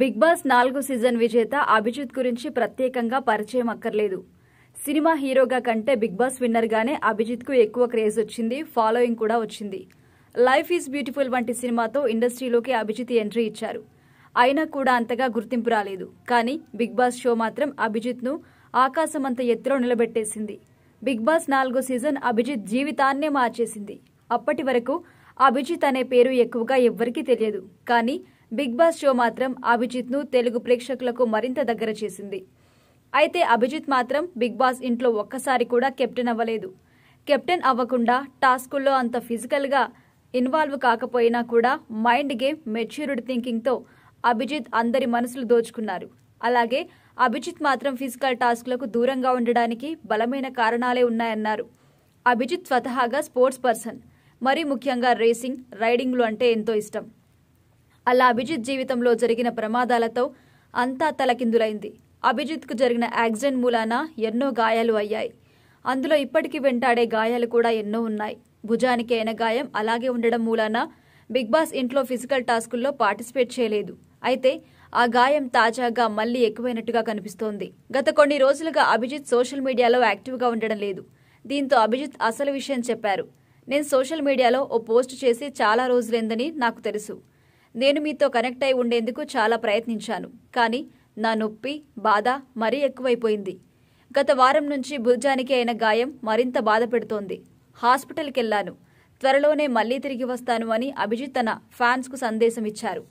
big boss నాలుగు season విజేత అభిజిత్ గురించి ప్రత్యేకంగా పరిచయం అక్కర్లేదు సినిమా హీరోగా కంటే బిగ్ బాస్ విన్నర్గానే అభిజిత్కు ఎక్కువ క్రేజ్ వచ్చింది ఫాలోయింగ్ కూడా వచ్చింది లైఫ్ ఈజ్ బ్యూటిఫుల్ వంటి సినిమాతో ఇండస్ట్రీలోకి అభిజిత్ ఎంట్రీ ఇచ్చారు అయినా కూడా అంతగా గుర్తింపు రాలేదు కానీ బిగ్ బాస్ షో మాత్రం అభిజిత్ను ఆకాశమంత ఎత్తులో నిలబెట్టేసింది బిగ్ బాస్ నాలుగో సీజన్ అభిజిత్ జీవితాన్నే మార్చేసింది అప్పటి వరకు అభిజిత్ అనే పేరు ఎక్కువగా ఎవ్వరికీ తెలియదు కానీ బిగ్ బాస్ షో మాత్రం అభిజిత్ను తెలుగు ప్రేక్షకులకు మరింత దగ్గర చేసింది అయితే అభిజిత్ మాత్రం బిగ్ బాస్ ఇంట్లో ఒక్కసారి కూడా కెప్టెన్ అవ్వలేదు కెప్టెన్ అవ్వకుండా టాస్కుల్లో అంత ఫిజికల్గా ఇన్వాల్వ్ కాకపోయినా కూడా మైండ్ గేమ్ మెచ్యూర్డ్ థింకింగ్తో అభిజిత్ అందరి మనసులు దోచుకున్నారు అలాగే అభిజిత్ మాత్రం ఫిజికల్ టాస్క్లకు దూరంగా ఉండడానికి బలమైన కారణాలే ఉన్నాయన్నారు అభిజిత్ స్వతహాగా స్పోర్ట్స్ పర్సన్ మరీ ముఖ్యంగా రేసింగ్ రైడింగ్లు అంటే ఎంతో ఇష్టం అలా అభిజిత్ జీవితంలో జరిగిన ప్రమాదాలతో అంతా తలకిందులైంది అభిజిత్కు జరిగిన యాక్సిడెంట్ మూలాన ఎన్నో గాయాలు అయ్యాయి అందులో ఇప్పటికీ వెంటాడే గాయాలు కూడా ఎన్నో ఉన్నాయి భుజానికి అయిన గాయం అలాగే ఉండడం మూలాన బిగ్ బాస్ ఇంట్లో ఫిజికల్ టాస్కుల్లో పార్టిసిపేట్ చేయలేదు అయితే ఆ గాయం తాజాగా మళ్లీ ఎక్కువైనట్టుగా కనిపిస్తోంది గత కొన్ని రోజులుగా అభిజిత్ సోషల్ మీడియాలో యాక్టివ్గా ఉండడం లేదు దీంతో అభిజిత్ అసలు విషయం చెప్పారు నేను సోషల్ మీడియాలో ఓ పోస్ట్ చేసి చాలా రోజులేందని నాకు తెలుసు నేను మీతో కనెక్ట్ అయి ఉండేందుకు చాలా ప్రయత్నించాను కానీ నా నొప్పి బాధ మరీ ఎక్కువైపోయింది గత వారం నుంచి భుజానికి అయిన గాయం మరింత బాధ పెడుతోంది హాస్పిటల్కి వెళ్ళాను త్వరలోనే మళ్ళీ తిరిగి వస్తాను అని అభిజిత్ తన ఫ్యాన్స్కు సందేశం ఇచ్చారు